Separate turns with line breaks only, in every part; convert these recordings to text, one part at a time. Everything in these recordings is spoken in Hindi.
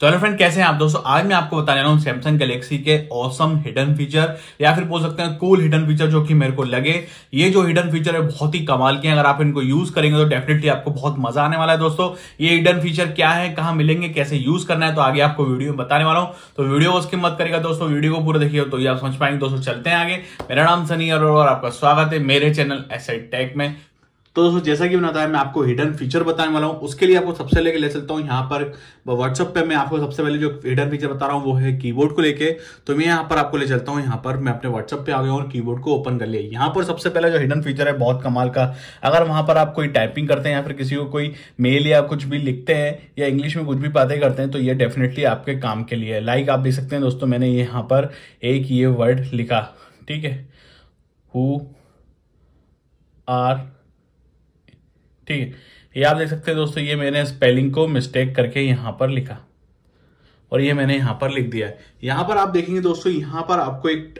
तो हेलो फ्रेंड कैसे हैं आप दोस्तों आज मैं आपको बताने रहा हूँ सैमसंग गैलेक्सी के ऑसम हिडन फीचर या फिर बोल सकते हैं कूल हिडन फीचर जो कि मेरे को लगे ये जो हिडन फीचर है बहुत ही कमाल के हैं अगर आप इनको यूज करेंगे तो डेफिनेटली आपको बहुत मजा आने वाला है दोस्तों ये हिडन फीचर क्या है कहाँ मिलेंगे कैसे यूज करना है तो आगे आपको वीडियो में बताने वाला हूँ तो वीडियो उसके मत करेगा दोस्तों वीडियो को पूरा देखिए तो ये आप समझ पाएंगे दोस्तों चलते हैं आगे मेरा नाम सनी अरो और आपका स्वागत है मेरे चैनल एस टेक में तो दोस्तों जैसा कि मैंने बताया मैं आपको हिडन फीचर बताने वाला हूँ उसके लिए आपको सबसे लेके ले चलता हूँ यहाँ पर व्हाट्सअप पे मैं आपको सबसे पहले जो हिडन फीचर बता रहा हूँ वो है कीबोर्ड को लेके तो मैं यहाँ पर आपको ले चलता हूँ यहाँ पर मैं अपने व्हाट्सअप पे आ गया और कीबोर्ड को ओपन कर लिया यहाँ पर सबसे पहले जो हिडन फीचर है बहुत कमाल का अगर वहां पर आप कोई टाइपिंग करते हैं या फिर किसी को कोई मेल या कुछ भी लिखते हैं या इंग्लिश में कुछ भी बातें करते हैं तो ये डेफिनेटली आपके काम के लिए है लाइक आप देख सकते हैं दोस्तों मैंने यहाँ पर एक ये वर्ड लिखा ठीक है हु आर ठीक है ये आप देख सकते हैं दोस्तों ये मैंने स्पेलिंग को मिस्टेक करके यहाँ पर लिखा और ये मैंने यहाँ पर लिख दिया है यहाँ पर आप देखेंगे दोस्तों यहाँ पर आपको एक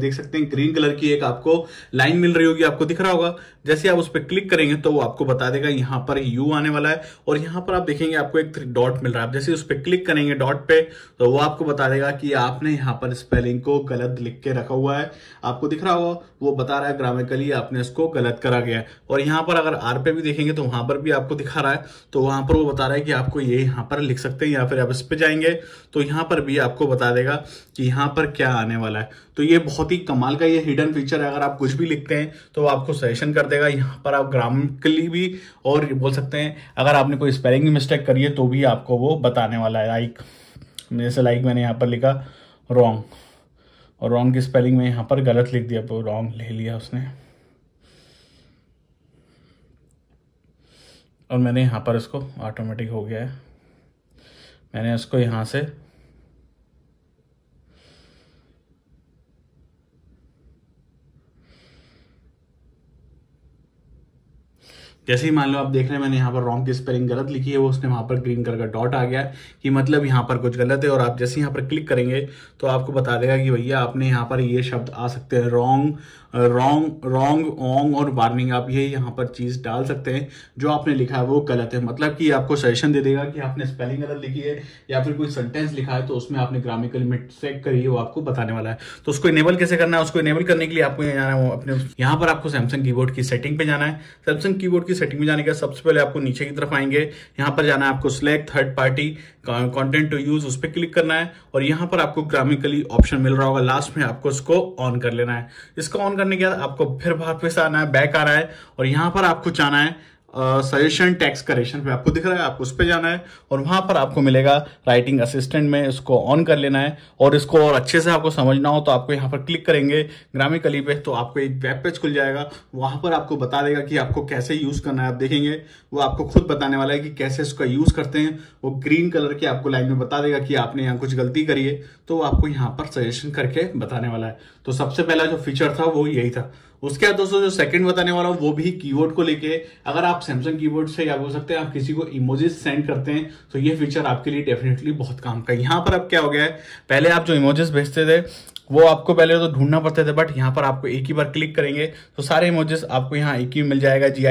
देख सकते हैं ग्रीन कलर की एक आपको लाइन मिल रही होगी आपको दिख रहा होगा जैसे आप उस पर क्लिक करेंगे तो वो आपको बता देगा यहाँ पर यू आने वाला है और यहाँ पर आप देखेंगे आपको एक डॉट मिल रहा है जैसे उस पर क्लिक करेंगे डॉट पे तो वो आपको बता देगा कि आपने यहाँ पर स्पेलिंग को गलत लिख के रखा हुआ है आपको दिख रहा होगा वो बता रहा है ग्रामिकली आपने इसको गलत करा गया है और यहाँ पर अगर आर पे भी देखेंगे तो वहां पर भी आपको दिखा रहा है तो वहां पर वो बता रहा है कि आपको ये यहाँ पर लिख सकते हैं या फिर आप इस पे जाएंगे तो यहाँ पर भी आपको बता देगा कि यहाँ पर क्या आने वाला है तो ये बहुत ही कमाल का ये हिडन फीचर है अगर आप कुछ भी लिखते हैं तो आपको सजेशन कर देगा यहाँ पर आप ग्रामिकली भी और बोल सकते हैं अगर आपने कोई स्पेलिंग मिस्टेक करी है तो भी आपको वो बताने वाला है लाइक जैसे लाइक मैंने यहाँ पर लिखा रॉन्ग और रॉन्ग की स्पेलिंग में यहाँ पर गलत लिख दिया रॉन्ग तो ले लिया उसने और मैंने यहाँ पर इसको ऑटोमेटिक हो गया है मैंने उसको यहाँ से जैसे ही मान लो आप देख रहे हैं मैंने यहाँ पर रॉन्ग की स्पेलिंग गलत लिखी है वो उसने वहाँ पर ग्रीन कलर का डॉट आ गया कि मतलब यहाँ पर कुछ गलत है और आप जैसे यहाँ पर क्लिक करेंगे तो आपको बता देगा कि भैया आपने यहाँ पर ये शब्द आ सकते हैं रॉन्ग रॉन्ग रॉन्ग ऑन्ग और वार्निंग आप ये यहाँ पर चीज़ डाल सकते हैं जो आपने लिखा है वो गलत है मतलब कि आपको सजेशन दे देगा कि आपने स्पेलिंग गलत लिखी है या फिर कोई सेंटेंस लिखा है तो उसमें आपने ग्रामिकल मिस्टेक करी है वो आपको बताने वाला है तो उसको इनेबल कैसे करना है उसको इनेबल करने के लिए आपको यहाँ अपने यहाँ पर आपको सैमसंग कीबोर्ड की सेटिंग पे जाना है सैमसंग कीबोर्ड की की सेटिंग में जाने का सबसे पहले आपको नीचे की तरफ आएंगे यहाँ पर जाना है आपको select third party content to use उस पर क्लिक करना है और यहाँ पर आपको ग्रामिकली ऑप्शन मिल रहा होगा लास्ट में आपको इसको ऑन कर लेना है इसको ऑन करने के बाद आपको फिर वापस आना है बैक आ रहा है और यहाँ पर आपको जाना है सजेशन टैक्स करेक्शन पे आपको दिख रहा है आपको उस पर जाना है और वहां पर आपको मिलेगा राइटिंग असिस्टेंट में इसको ऑन कर लेना है और इसको और अच्छे से आपको समझना हो तो आपको यहाँ पर क्लिक करेंगे ग्रामिकली पे तो आपको एक वेब पेज खुल जाएगा वहां पर आपको बता देगा कि आपको कैसे यूज़ करना है आप देखेंगे वो आपको खुद बताने वाला है कि कैसे इसका यूज़ करते हैं वो ग्रीन कलर की आपको लाइन में बता देगा कि आपने यहाँ कुछ गलती करी है तो आपको यहाँ पर सजेशन करके बताने वाला है तो सबसे पहला जो फीचर था वो यही था उसके बाद दोस्तों जो सेकंड बताने वाला हूँ वो भी कीबोर्ड को लेके अगर आप सैमसंग कीबोर्ड से या बोल सकते हैं आप किसी को इमोजेस सेंड करते हैं तो ये फीचर आपके लिए डेफिनेटली बहुत काम का यहाँ पर अब क्या हो गया है पहले आप जो इमोजेस भेजते थे वो आपको पहले तो ढूंढना पड़ते थे बट यहाँ पर आपको एक ही बार क्लिक करेंगे तो सारे इमोजेस आपको यहाँ एक ही मिल जाएगा जी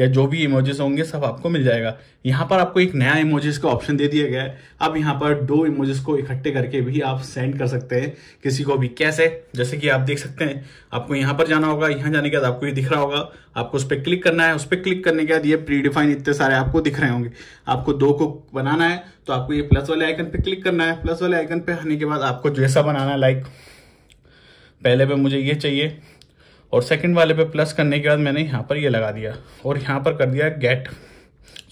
या जो भी इमोजेस होंगे सब आपको मिल जाएगा यहाँ पर आपको एक नया इमोजेस का ऑप्शन दे दिया गया है अब यहाँ पर दो इमोजेस को इकट्ठे करके भी आप सेंड कर सकते हैं किसी को भी कैसे जैसे कि आप देख सकते हैं आपको यहाँ पर जाना होगा यहाँ जाने के बाद आपको ये दिख रहा होगा आपको उस पर क्लिक करना है उस पर क्लिक करने के बाद ये प्रीडिफाइन इतने सारे आपको दिख रहे होंगे आपको दो को बनाना है तो आपको ये प्लस वाले आइकन पे क्लिक करना है प्लस वाले आइकन पे आने के बाद आपको जैसा बनाना है लाइक पहले पे मुझे ये चाहिए और सेकंड वाले पे प्लस करने के बाद मैंने यहाँ पर ये लगा दिया और यहाँ पर कर दिया गेट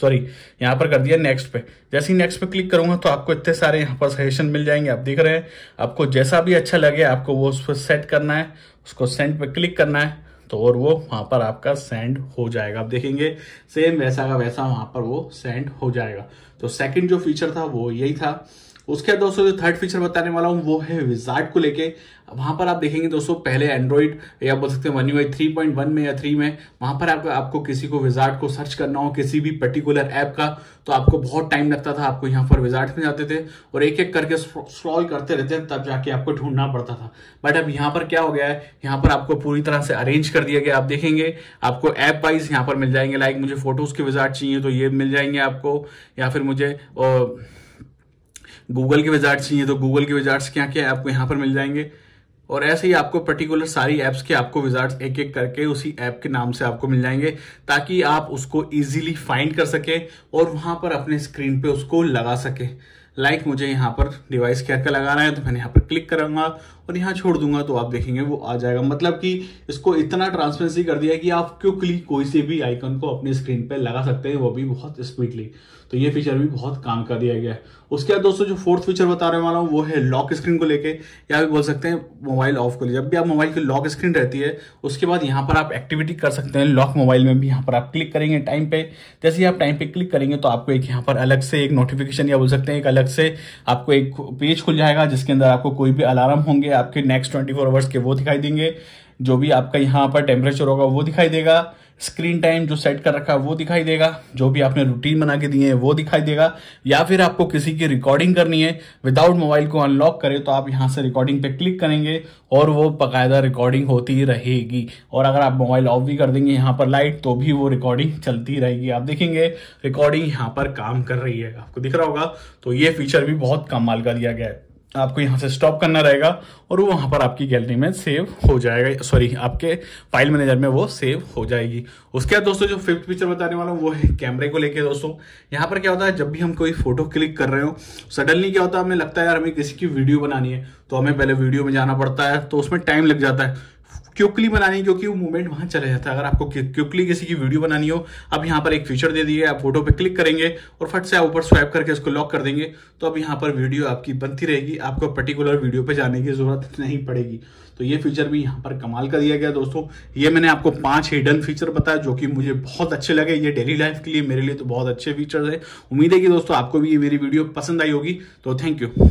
सॉरी यहाँ पर कर दिया नेक्स्ट पे जैसे ही नेक्स्ट पे क्लिक करूंगा तो आपको इतने सारे यहाँ पर सजेशन मिल जाएंगे आप देख रहे हैं आपको जैसा भी अच्छा लगे आपको वो उस पर सेट करना है उसको सेंड पे क्लिक करना है तो और वो वहां पर आपका सेंड हो जाएगा आप देखेंगे सेम वैसा का वैसा वहां पर वो सेंड हो जाएगा तो सेकंड जो फीचर था वो यही था उसके बाद दोस्तों जो थर्ड फीचर बताने वाला हूँ वो है विजार्ड को लेके वहाँ पर आप देखेंगे दोस्तों पहले एंड्रॉइड या बोल सकते हैं one U three point one में या थ्री में वहाँ पर आप, आपको किसी को विजार्ड को सर्च करना हो किसी भी पर्टिकुलर ऐप का तो आपको बहुत टाइम लगता था आपको यहाँ पर विजार्ड में जाते थे और एक एक करके स्क्रॉल करते रहते थे तब जाके आपको ढूंढना पड़ता था बट अब यहाँ पर क्या हो गया है यहाँ पर आपको पूरी तरह से अरेंज कर दिया गया आप देखेंगे आपको ऐप वाइज यहाँ पर मिल जाएंगे लाइक मुझे फोटोज के विजार्ड चाहिए तो ये मिल जाएंगे आपको या फिर मुझे और गूगल के विजार्ट चाहिए तो गूगल के विजार्ट क्या क्या आपको यहाँ पर मिल जाएंगे और ऐसे ही आपको पर्टिकुलर सारी एप्स के आपको विजार्ट एक एक करके उसी ऐप के नाम से आपको मिल जाएंगे ताकि आप उसको इजीली फाइंड कर सके और वहां पर अपने स्क्रीन पे उसको लगा सके लाइक like मुझे यहाँ पर डिवाइस क्या क्या लगाना है तो मैंने यहाँ पर क्लिक करूंगा और यहाँ छोड़ दूंगा तो आप देखेंगे वो आ जाएगा मतलब कि इसको इतना ट्रांसपेरेंसी कर दिया है कि आप क्विकली कोई से भी आइकन को अपने स्क्रीन पर लगा सकते हैं वो भी बहुत स्पीडली तो ये फीचर भी बहुत काम कर दिया गया है उसके बाद दोस्तों जो फोर्थ फीचर बताने वाला हूँ वो है लॉक स्क्रीन को लेकर या भी बोल सकते हैं मोबाइल ऑफ को लेकर जब भी आप मोबाइल की लॉक स्क्रीन रहती है उसके बाद यहाँ पर आप एक्टिविटी कर सकते हैं लॉक मोबाइल में भी यहाँ पर आप क्लिक करेंगे टाइम पे जैसे ही आप टाइम पे क्लिक करेंगे तो आपको एक यहाँ पर अलग से एक नोटिफिकेशन या बोल सकते हैं एक अलग से आपको एक पेज खुल जाएगा जिसके अंदर आपको कोई भी अलार्म होंगे आपके नेक्स्ट ट्वेंटी फोर आवर्स के वो दिखाई देंगे जो भी आपका यहाँ पर टेम्परेचर होगा वो दिखाई देगा स्क्रीन टाइम जो सेट कर रखा है वो दिखाई देगा जो भी आपने रूटीन बना के दिए हैं वो दिखाई देगा या फिर आपको किसी की रिकॉर्डिंग करनी है विदाउट मोबाइल को अनलॉक करें तो आप यहां से रिकॉर्डिंग पे क्लिक करेंगे और वो बाकायदा रिकॉर्डिंग होती रहेगी और अगर आप मोबाइल ऑफ भी कर देंगे यहाँ पर लाइट तो भी वो रिकॉर्डिंग चलती रहेगी आप देखेंगे रिकॉर्डिंग यहाँ पर काम कर रही है आपको दिख रहा होगा तो ये फीचर भी बहुत कमाल का दिया गया है आपको यहाँ से स्टॉप करना रहेगा और वो वहाँ पर आपकी गैलरी में सेव हो जाएगा सॉरी आपके फाइल मैनेजर में वो सेव हो जाएगी उसके बाद दोस्तों जो फिफ्थ पिक्चर बताने वाला हूँ वो है कैमरे को लेके दोस्तों यहाँ पर क्या होता है जब भी हम कोई फोटो क्लिक कर रहे हो सडनली क्या होता है हमें लगता है यार हमें किसी की वीडियो बनानी है तो हमें पहले वीडियो में जाना पड़ता है तो उसमें टाइम लग जाता है क्यूकली बनानी क्योंकि वो मूवमेंट वहां चला जाता है अगर आपको क्यूकली किसी की वीडियो बनानी हो अब यहाँ पर एक फीचर दे दिए आप फोटो पे क्लिक करेंगे और फट से आप ऊपर स्वाइप करके उसको लॉक कर देंगे तो अब यहाँ पर वीडियो आपकी बनती रहेगी आपको पर्टिकुलर वीडियो पे जाने की जरूरत नहीं पड़ेगी तो ये फीचर भी यहाँ पर कमाल का दिया गया दोस्तों ये मैंने आपको पांच हिडन फीचर बताया जो कि मुझे बहुत अच्छे लगे ये डेली लाइफ के लिए मेरे लिए तो बहुत अच्छे फीचर है उम्मीद है कि दोस्तों आपको भी ये मेरी वीडियो पसंद आई होगी तो थैंक यू